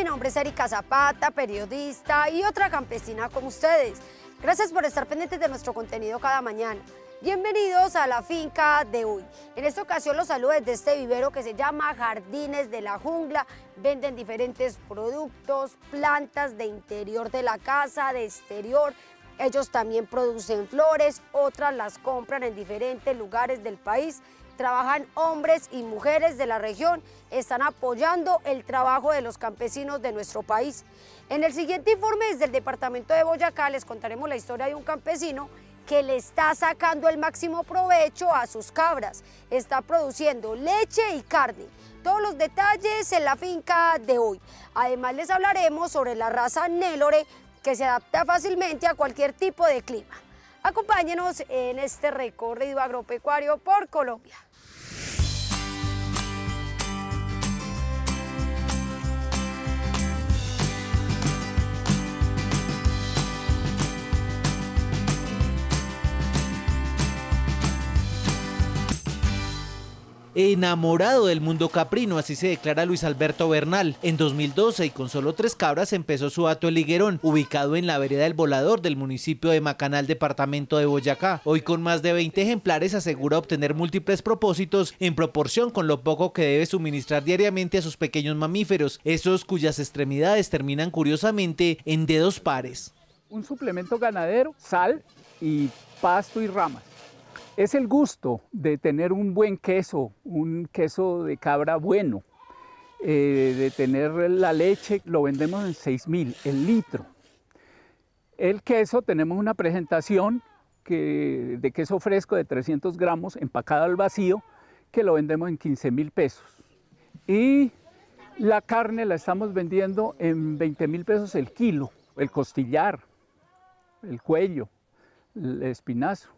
mi nombre es Erika Zapata, periodista y otra campesina con ustedes. Gracias por estar pendientes de nuestro contenido cada mañana. Bienvenidos a la finca de hoy. En esta ocasión los saludo de este vivero que se llama Jardines de la Jungla. Venden diferentes productos, plantas de interior de la casa, de exterior. Ellos también producen flores, otras las compran en diferentes lugares del país trabajan hombres y mujeres de la región, están apoyando el trabajo de los campesinos de nuestro país. En el siguiente informe desde el departamento de Boyacá les contaremos la historia de un campesino que le está sacando el máximo provecho a sus cabras. Está produciendo leche y carne. Todos los detalles en la finca de hoy. Además les hablaremos sobre la raza Nélore que se adapta fácilmente a cualquier tipo de clima. Acompáñenos en este recorrido agropecuario por Colombia. enamorado del mundo caprino, así se declara Luis Alberto Bernal. En 2012 y con solo tres cabras empezó su hato El Liguerón, ubicado en la vereda del Volador del municipio de Macanal, departamento de Boyacá. Hoy con más de 20 ejemplares asegura obtener múltiples propósitos en proporción con lo poco que debe suministrar diariamente a sus pequeños mamíferos, esos cuyas extremidades terminan curiosamente en dedos pares. Un suplemento ganadero, sal y pasto y ramas. Es el gusto de tener un buen queso, un queso de cabra bueno, eh, de tener la leche, lo vendemos en mil, el litro. El queso, tenemos una presentación de queso fresco de 300 gramos empacado al vacío, que lo vendemos en 15 mil pesos. Y la carne la estamos vendiendo en 20 mil pesos el kilo, el costillar, el cuello, el espinazo.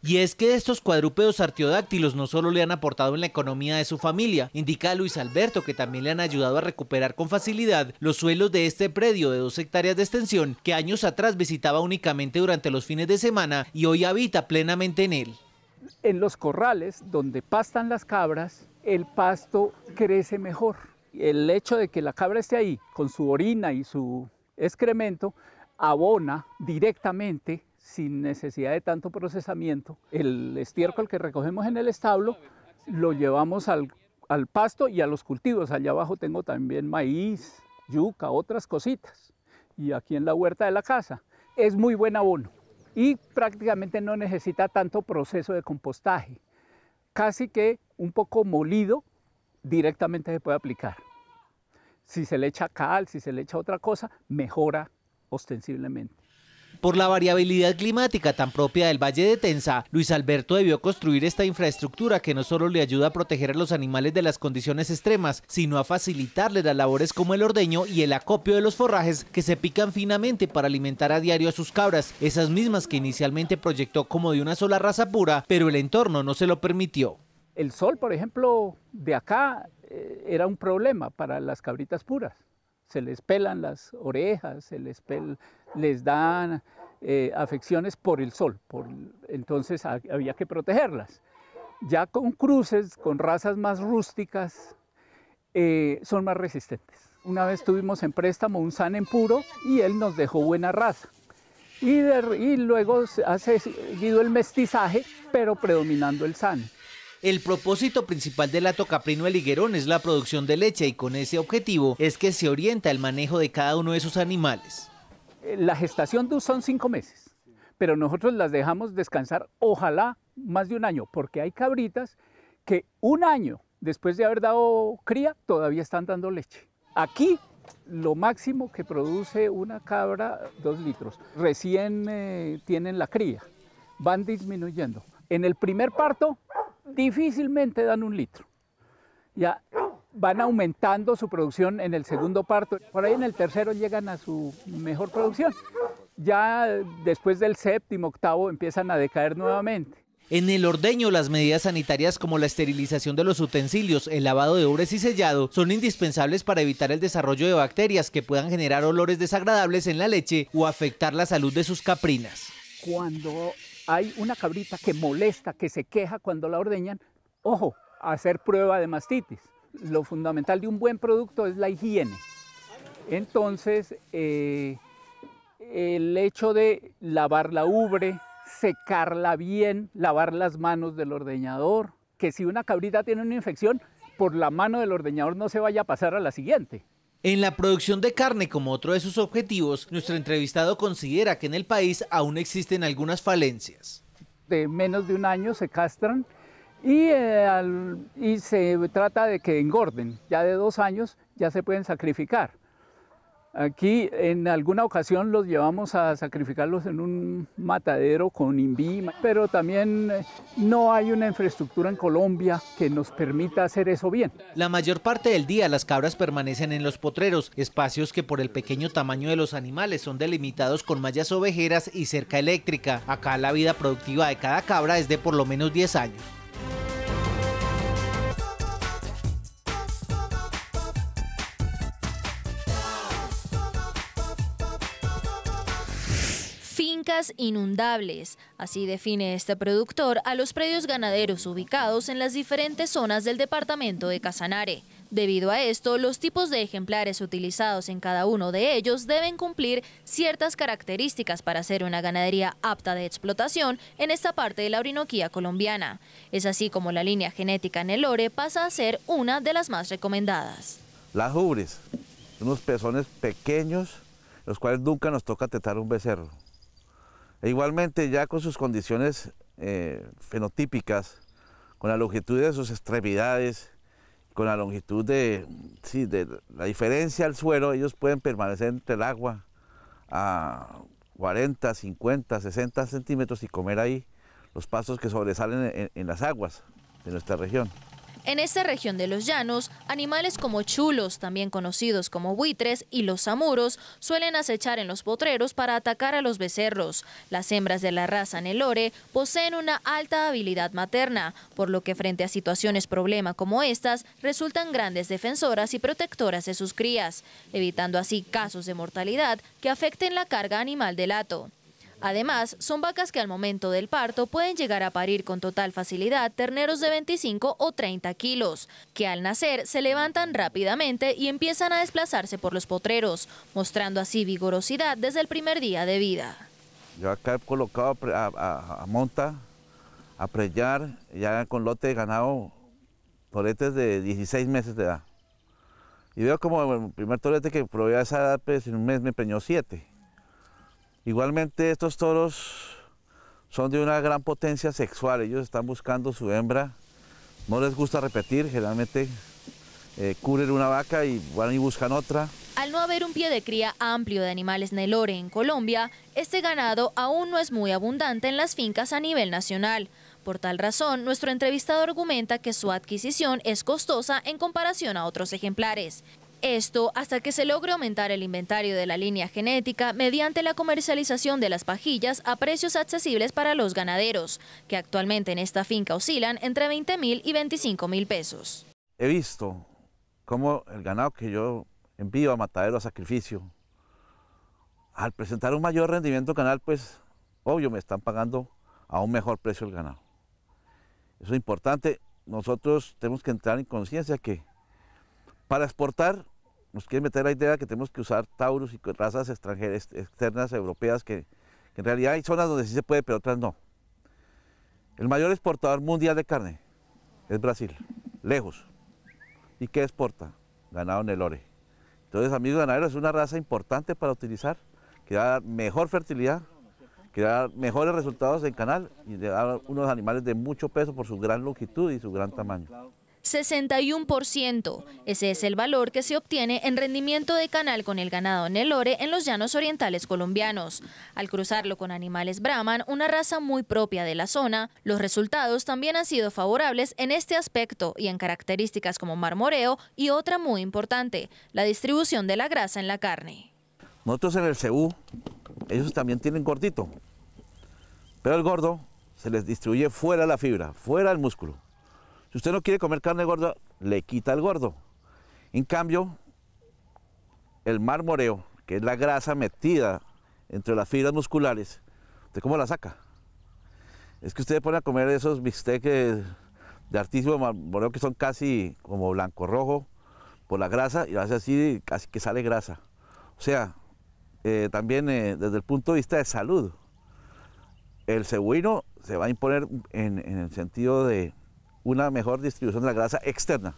Y es que estos cuadrúpedos artiodáctilos no solo le han aportado en la economía de su familia, indica Luis Alberto que también le han ayudado a recuperar con facilidad los suelos de este predio de dos hectáreas de extensión que años atrás visitaba únicamente durante los fines de semana y hoy habita plenamente en él. En los corrales donde pastan las cabras, el pasto crece mejor. El hecho de que la cabra esté ahí con su orina y su excremento abona directamente sin necesidad de tanto procesamiento. El estiércol que recogemos en el establo lo llevamos al, pasto y a los cultivos. Allá abajo tengo también maíz, yuca, otras cositas. Y aquí en la huerta de la casa. Es muy buen abono y prácticamente no necesita tanto proceso de compostaje. Casi que un poco molido directamente se puede aplicar. Si se le echa cal, si se le echa otra cosa, mejora ostensiblemente. Por la variabilidad climática tan propia del Valle de Tensa, Luis Alberto debió construir esta infraestructura que no solo le ayuda a proteger a los animales de las condiciones extremas, sino a facilitarles las labores como el ordeño y el acopio de los forrajes que se pican finamente para alimentar a diario a sus cabras, esas mismas que inicialmente proyectó como de una sola raza pura, pero el entorno no se lo permitió. El sol, por ejemplo, de acá eh, era un problema para las cabritas puras se les pelan las orejas, se les, dan eh, afecciones por el sol, por, entonces había que protegerlas. Ya con cruces, con razas más rústicas, eh, son más resistentes. Una vez tuvimos en préstamo un San en puro y él nos dejó buena raza. Y, y luego ha seguido el mestizaje, pero predominando el San. El propósito principal del la Caprino El Higuerón es la producción de leche y con ese objetivo es que se orienta el manejo de cada uno de sus animales. Eh, la gestación son cinco meses, pero nosotros las dejamos descansar ojalá más de un año, porque hay cabritas que un año después de haber dado cría todavía están dando leche. Aquí lo máximo que produce una cabra, dos litros. Recién eh, tienen la cría, van disminuyendo. En el primer parto difícilmente dan un litro. Ya van aumentando su producción en el segundo parto, por ahí en el tercero llegan a su mejor producción. Ya después del séptimo, octavo empiezan a decaer nuevamente. En el ordeño, las medidas sanitarias como la esterilización de los utensilios, el lavado de ubres y sellado son indispensables para evitar el desarrollo de bacterias que puedan generar olores desagradables en la leche o afectar la salud de sus caprinas. Cuando hay una cabrita que molesta, que se queja cuando la ordeñan, ojo, hacer prueba de mastitis. Lo fundamental de un buen producto es la higiene. Entonces, eh, el hecho de lavar la ubre, secarla bien, lavar las manos del ordeñador, que si una cabrita tiene una infección, por la mano del ordeñador no se vaya a pasar a la siguiente. En la producción de carne como otro de sus objetivos, nuestro entrevistado considera que en el país aún existen algunas falencias. De menos de un año se castran y, eh, se trata de que engorden. Ya de dos años ya se pueden sacrificar. Aquí en alguna ocasión los llevamos a sacrificarlos en un matadero con invima, pero también eh, no hay una infraestructura en Colombia que nos permita hacer eso bien. La mayor parte del día las cabras permanecen en los potreros, espacios que por el pequeño tamaño de los animales son delimitados con mallas ovejeras y cerca eléctrica. Acá la vida productiva de cada cabra es de por lo menos 10 años. inundables. Así define este productor a los predios ganaderos ubicados en las diferentes zonas del departamento de Casanare. Debido a esto, los tipos de ejemplares utilizados en cada uno de ellos deben cumplir ciertas características para ser una ganadería apta de explotación en esta parte de la Orinoquía colombiana. Es así como la línea genética en el Nelore pasa a ser una de las más recomendadas. Las ubres, unos pezones pequeños, los cuales nunca nos toca tetar un becerro. E igualmente ya con sus condiciones eh, fenotípicas, con la longitud de sus extremidades, con la longitud de, de la diferencia al suelo, ellos pueden permanecer entre el agua a 40, 50, 60 centímetros y comer ahí los pasos que sobresalen en las aguas de nuestra región. En esta región de los llanos, animales como chulos, también conocidos como buitres, y los zamuros suelen acechar en los potreros para atacar a los becerros. Las hembras de la raza Nelore poseen una alta habilidad materna, por lo que frente a situaciones problema como estas, resultan grandes defensoras y protectoras de sus crías, evitando así casos de mortalidad que afecten la carga animal del hato. Además, son vacas que al momento del parto pueden llegar a parir con total facilidad terneros de 25 o 30 kilos, que al nacer se levantan rápidamente y empiezan a desplazarse por los potreros, mostrando así vigorosidad desde el primer día de vida. Yo acá he colocado a, monta, a prellar, ya con lote de ganado, toletes de 16 meses de edad. Y veo como el primer tolete que probé a esa edad, pues, en un mes me preñó 7. Igualmente estos toros son de una gran potencia sexual, ellos están buscando su hembra, no les gusta repetir, generalmente eh, cubren una vaca y van y buscan otra. Al no haber un pie de cría amplio de animales Nelore en Colombia, este ganado aún no es muy abundante en las fincas a nivel nacional. Por tal razón, nuestro entrevistado argumenta que su adquisición es costosa en comparación a otros ejemplares. Esto hasta que se logre aumentar el inventario de la línea genética mediante la comercialización de las pajillas a precios accesibles para los ganaderos, que actualmente en esta finca oscilan entre 20 mil y 25 mil pesos. He visto cómo el ganado que yo envío a matadero a sacrificio, al presentar un mayor rendimiento canal, pues obvio me están pagando a un mejor precio el ganado. Eso es importante, nosotros tenemos que entrar en conciencia que para exportar, nos quieren meter la idea que tenemos que usar taurus y razas extranjeras, externas, europeas, que, en realidad hay zonas donde sí se puede, pero otras no. El mayor exportador mundial de carne es Brasil, lejos. ¿Y qué exporta? Ganado en el ore. Entonces, amigos ganaderos, es una raza importante para utilizar, que da mejor fertilidad, que da mejores resultados en canal y le da unos animales de mucho peso por su gran longitud y su gran tamaño. 61%. Ese es el valor que se obtiene en rendimiento de canal con el ganado Nelore en los llanos orientales colombianos. Al cruzarlo con animales Brahman, una raza muy propia de la zona, los resultados también han sido favorables en este aspecto y en características como marmoreo y otra muy importante, la distribución de la grasa en la carne. Nosotros en el Cebú, ellos también tienen gordito, pero el gordo se les distribuye fuera la fibra, fuera el músculo usted no quiere comer carne gorda, le quita el gordo. En cambio, el marmoreo, que es la grasa metida entre las fibras musculares, ¿usted cómo la saca? Es que usted pone a comer esos bisteques de artísimo marmoreo que son casi como blanco rojo por la grasa y lo hace así, casi que sale grasa. O sea, eh, también eh, desde el punto de vista de salud, el cebuino se va a imponer en el sentido de, una mejor distribución de la grasa externa.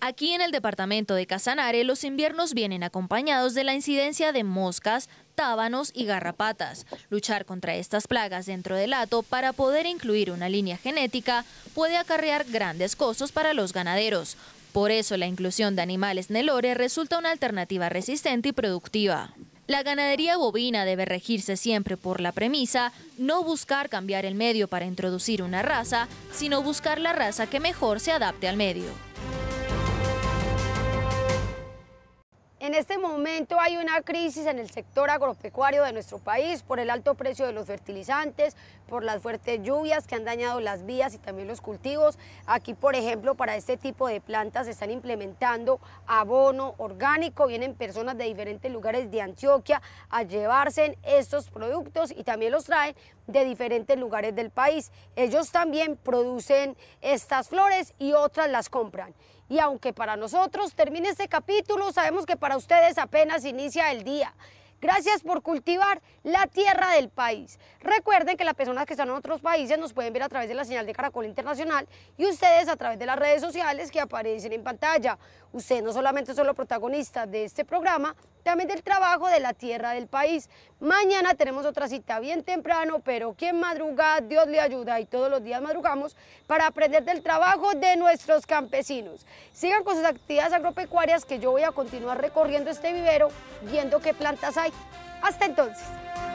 Aquí en el departamento de Casanare, los inviernos vienen acompañados de la incidencia de moscas, tábanos y garrapatas. Luchar contra estas plagas dentro del hato para poder incluir una línea genética puede acarrear grandes costos para los ganaderos. Por eso la inclusión de animales Nelore resulta una alternativa resistente y productiva. La ganadería bovina debe regirse siempre por la premisa no buscar cambiar el medio para introducir una raza, sino buscar la raza que mejor se adapte al medio. en este momento hay una crisis en el sector agropecuario de nuestro país por el alto precio de los fertilizantes, por las fuertes lluvias que han dañado las vías y también los cultivos. Aquí, por ejemplo, para este tipo de plantas se están implementando abono orgánico. Vienen personas de diferentes lugares de Antioquia a llevarse estos productos y también los traen de diferentes lugares del país. Ellos también producen estas flores y otras las compran. Y aunque para nosotros termine este capítulo, sabemos que para ustedes apenas inicia el día. Gracias por cultivar la tierra del país. Recuerden que las personas que están en otros países nos pueden ver a través de la señal de Caracol Internacional y ustedes a través de las redes sociales que aparecen en pantalla. Ustedes no solamente son los protagonistas de este programa, también del trabajo de la tierra del país. Mañana tenemos otra cita bien temprano, pero quien madruga, Dios le ayuda y todos los días madrugamos para aprender del trabajo de nuestros campesinos. Sigan con sus actividades agropecuarias que yo voy a continuar recorriendo este vivero, viendo qué plantas hay. Hasta entonces.